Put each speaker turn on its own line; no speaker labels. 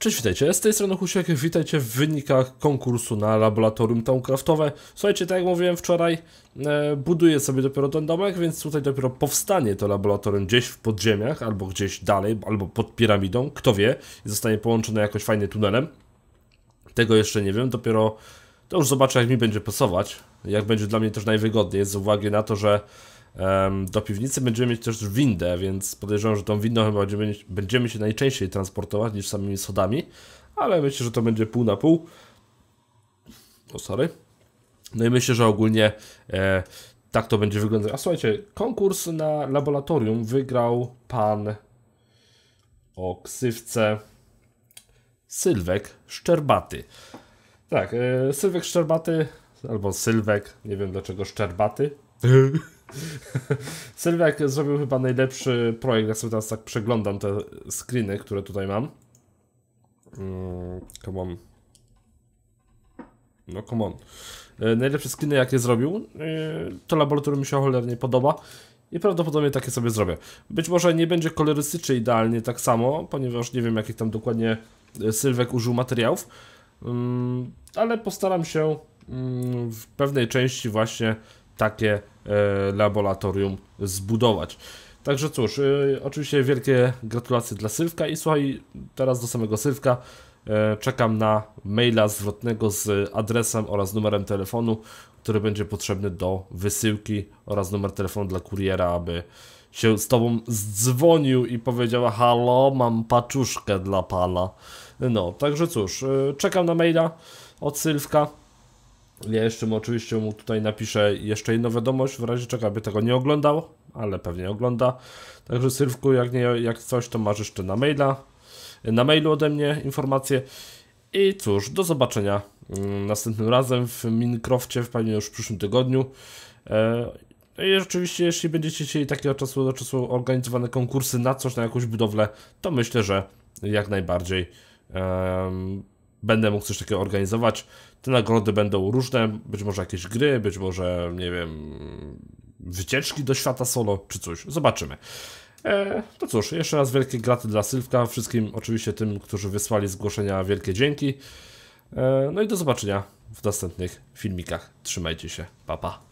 Cześć, witajcie. Z tej strony Husiek, witajcie w wynikach konkursu na laboratorium Towncraftowe. Słuchajcie, tak jak mówiłem wczoraj, e, buduję sobie dopiero ten domek, więc tutaj dopiero powstanie to laboratorium gdzieś w podziemiach, albo gdzieś dalej, albo pod piramidą, kto wie, i zostanie połączone jakoś fajnie tunelem. Tego jeszcze nie wiem, dopiero to już zobaczę jak mi będzie pasować, jak będzie dla mnie też najwygodniej, z uwagi na to, że do piwnicy będziemy mieć też windę, więc podejrzewam, że tą windą chyba będziemy, będziemy się najczęściej transportować niż samymi schodami, ale myślę, że to będzie pół na pół. O, sorry. No i myślę, że ogólnie e, tak to będzie wyglądać. A słuchajcie, konkurs na laboratorium wygrał pan o ksywce Sylwek Szczerbaty. Tak, e, Sylwek Szczerbaty, albo Sylwek, nie wiem dlaczego Szczerbaty. Sylwiak zrobił chyba najlepszy projekt, jak sobie teraz tak przeglądam te screeny, które tutaj mam. Mm, come on. No come on. E, najlepsze screeny jakie zrobił. E, to laboratorium mi się cholernie podoba. I prawdopodobnie takie sobie zrobię. Być może nie będzie kolorystycznie idealnie tak samo, ponieważ nie wiem jakich tam dokładnie e, Sylwek użył materiałów. Mm, ale postaram się mm, w pewnej części właśnie takie e, laboratorium zbudować. Także cóż, e, oczywiście wielkie gratulacje dla Sylwka i słuchaj, teraz do samego Sylwka e, czekam na maila zwrotnego z adresem oraz numerem telefonu, który będzie potrzebny do wysyłki oraz numer telefonu dla kuriera, aby się z tobą zdzwonił i powiedział halo, mam paczuszkę dla pana. No, także cóż, czekam na maila od Sylwka. Ja jeszcze mu oczywiście mu tutaj napiszę jeszcze jedną wiadomość, w razie czego aby tego nie oglądał, ale pewnie ogląda. Także Sylwku, jak, nie, jak coś, to masz jeszcze na maila, na mailu ode mnie informacje. I cóż, do zobaczenia mm, następnym razem w w pewnie już w przyszłym tygodniu. E, I oczywiście, jeśli będziecie chcieli takie od czasu do czasu organizowane konkursy na coś, na jakąś budowlę, to myślę, że jak najbardziej. Um, będę mógł coś takiego organizować. Te nagrody będą różne, być może jakieś gry, być może, nie wiem, wycieczki do świata solo, czy coś. Zobaczymy. E, to cóż, jeszcze raz wielkie graty dla Sylwka, wszystkim oczywiście tym, którzy wysłali zgłoszenia, wielkie dzięki. E, no i do zobaczenia w następnych filmikach. Trzymajcie się, papa. Pa.